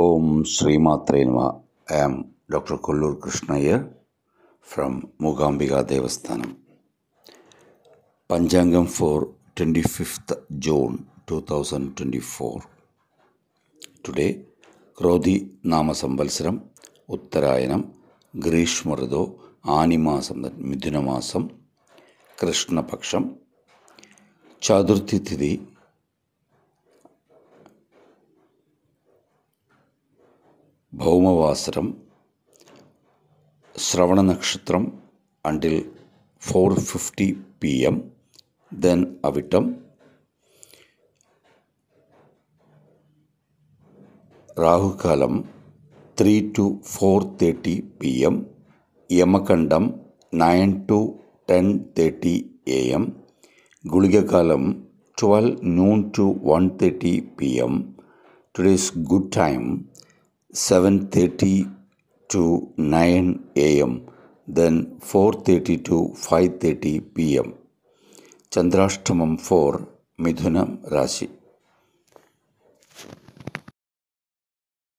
ഓം ശ്രീമാത്രേ നമ I am doctor Kollur Krishnaiyer from Mookambika Devasthanam പഞ്ചാംഗം for twenty fifth June two thousand twenty four today ക്രോധി നാമസംവത്സരം ഉത്തരായണം ഗ്രീഷ്മ ആനിമാസം മിഥുനമാസം കൃഷ്ണപക്ഷം ചതുർത്ഥി തിഥി భౌమవాసరం శ్రవణ నక్షత్రం until four fifty PM then అవిటం రాహుకాలం three to four thirty PM యమకండం nine to ten thirty AM గుళిగకాలం twelve noon to one thirty PM today's good time 7.30 to 9 a.m. then 4.30 to 5.30 p.m. Chandrashtamam for Midhunam Rashi.